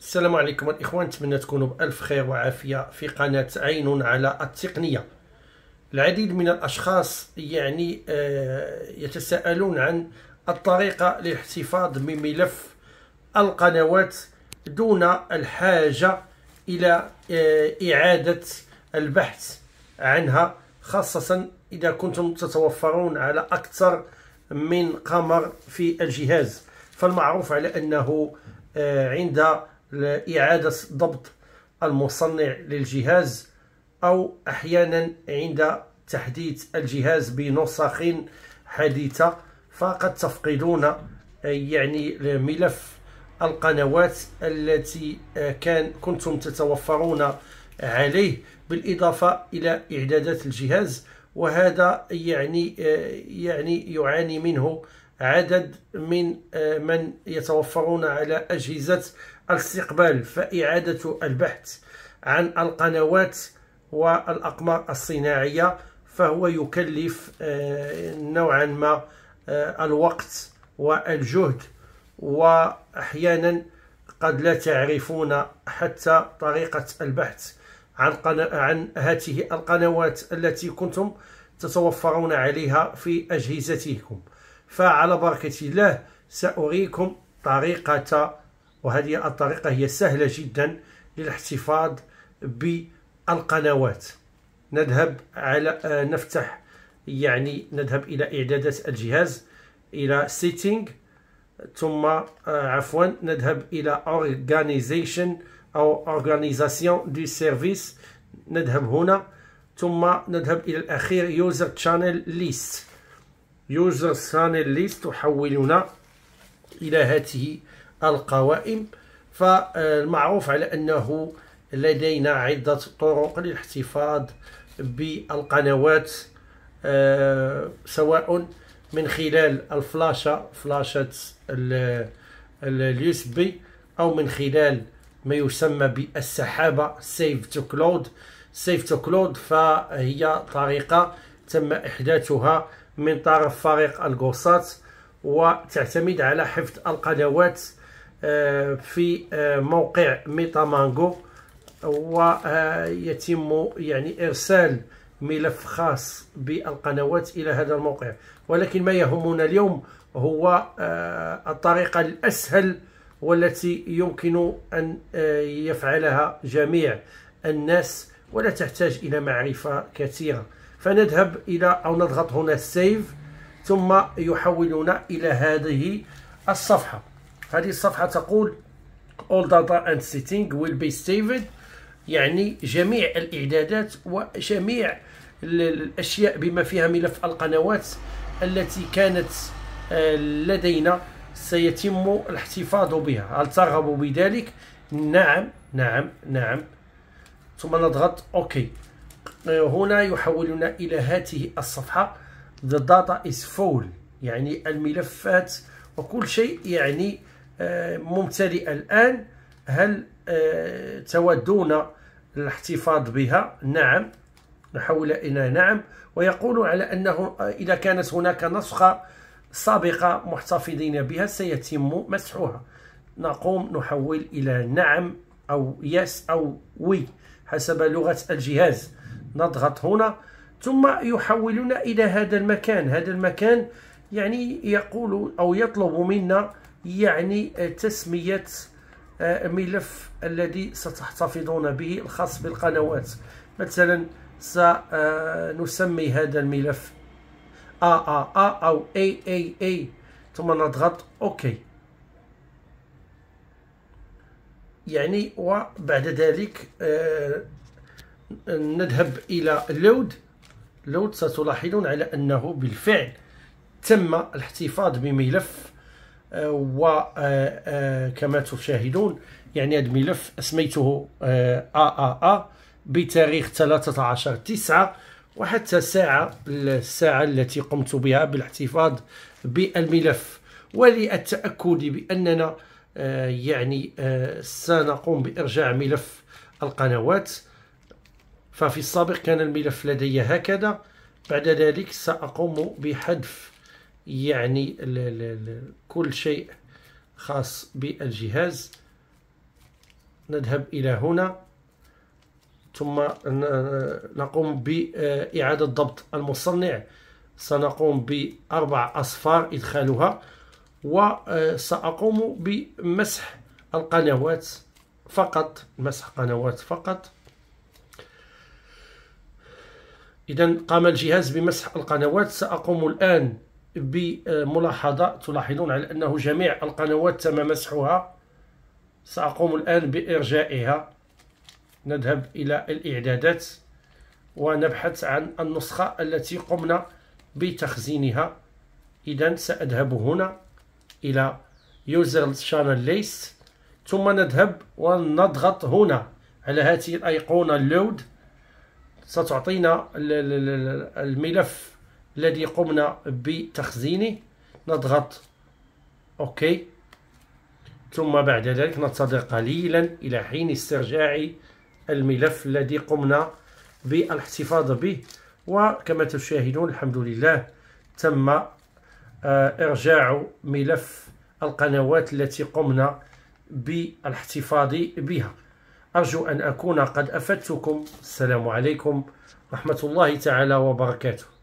السلام عليكم الاخوان نتمنى تكونوا بالف خير وعافيه في قناه عين على التقنيه العديد من الاشخاص يعني آه، يتساءلون عن الطريقه للاحتفاظ بملف القنوات دون الحاجه الى آه، اعاده البحث عنها خاصه اذا كنتم تتوفرون على اكثر من قمر في الجهاز فالمعروف على انه آه، عند لإعادة ضبط المصنع للجهاز أو أحيانا عند تحديث الجهاز بنسخ حديثة فقد تفقدون يعني ملف القنوات التي آه، كان كنتم تتوفرون عليه بالإضافة إلى إعدادات الجهاز وهذا يعني آه، يعني يعاني منه عدد من آه، من يتوفرون على أجهزة الاستقبال فإعادة البحث عن القنوات والأقمار الصناعية فهو يكلف آه، نوعا ما آه، الوقت والجهد وأحيانا قد لا تعرفون حتى طريقة البحث عن عن هذه القنوات التي كنتم تتوفرون عليها في أجهزتكم فعلى بركة الله سأريكم طريقة وهذه الطريقة هي سهلة جدا للاحتفاظ بالقنوات نذهب على آه، نفتح يعني نذهب إلى إعدادات الجهاز إلى سيتينج ثم آه، عفوا نذهب إلى Organization أو Organisation دو سيرفيس نذهب هنا ثم نذهب إلى الأخير يوزر تشانل ليست يوزر سانيل ليست تحولنا الى هذه القوائم فالمعروف على انه لدينا عده طرق للاحتفاظ بالقنوات آه، سواء من خلال الفلاشة فلاشة اليو اس بي أو من خلال ما يسمى بالسحابة سيف تو كلود سيف تو كلود فهي طريقة تم إحداثها من طرف فريق القرصات وتعتمد على حفظ القنوات آه، في آه، موقع ميتامانجو ويتم يعني ارسال ملف خاص بالقنوات الى هذا الموقع ولكن ما يهمنا اليوم هو آه، الطريقه الاسهل والتي يمكن ان يفعلها جميع الناس ولا تحتاج الى معرفه كثيره فنذهب إلى أو نضغط هنا سيف ثم يحولنا إلى هذه الصفحة هذه الصفحة تقول all data and setting will be saved يعني جميع الإعدادات وجميع الأشياء بما فيها ملف القنوات التي كانت آه، لدينا سيتم الاحتفاظ بها هل ترغب بذلك؟ نعم نعم نعم ثم نضغط أوكي هنا يحولنا إلى هذه الصفحة the data is full يعني الملفات وكل شيء يعني آه، ممتلئ الآن هل آه، تودون الاحتفاظ بها نعم نحول إلى نعم ويقول على أنه آه، إذا كانت هناك نسخة سابقة محتفظين بها سيتم مسحها نقوم نحول إلى نعم أو يس أو وي حسب لغة الجهاز نضغط هنا ثم يحولنا إلى هذا المكان هذا المكان يعني يقول أو يطلب منا يعني تسمية آه، ملف الذي ستحتفظون به الخاص بالقنوات مثلا سنسمي آه، هذا الملف AAA أو AAA ثم نضغط أوكي يعني وبعد ذلك آه، نذهب إلى لود لود ستلاحظون على أنه بالفعل تم الاحتفاظ بملف آه، وكما آه، تشاهدون يعني هذا الملف اسميته AAA بتاريخ 13 9 وحتى الساعة الساعة التي قمت بها بالاحتفاظ بالملف وللتأكد بأننا آه، يعني آه، سنقوم بإرجاع ملف القنوات ففي السابق كان الملف لدي هكذا بعد ذلك سأقوم بحذف يعني كل شيء خاص بالجهاز نذهب إلى هنا ثم نقوم بإعادة ضبط المصنع سنقوم بأربع أصفار إدخالها وسأقوم بمسح القنوات فقط مسح قنوات فقط إذا قام الجهاز بمسح القنوات سأقوم الآن بملاحظة تلاحظون على أنه جميع القنوات تم مسحها سأقوم الآن بإرجائها نذهب إلى الإعدادات ونبحث عن النسخة التي قمنا بتخزينها إذا سأذهب هنا الى يوزر شانل ليست ثم نذهب ونضغط هنا على هذه الايقونة لود ستعطينا الملف الذي قمنا بتخزينه نضغط اوكي ثم بعد ذلك ننتظر قليلا الى حين استرجاع الملف الذي قمنا بالاحتفاظ به وكما تشاهدون الحمد لله تم إرجاع ملف القنوات التي قمنا بالاحتفاظ بها أرجو أن أكون قد أفدتكم السلام عليكم ورحمة الله تعالى وبركاته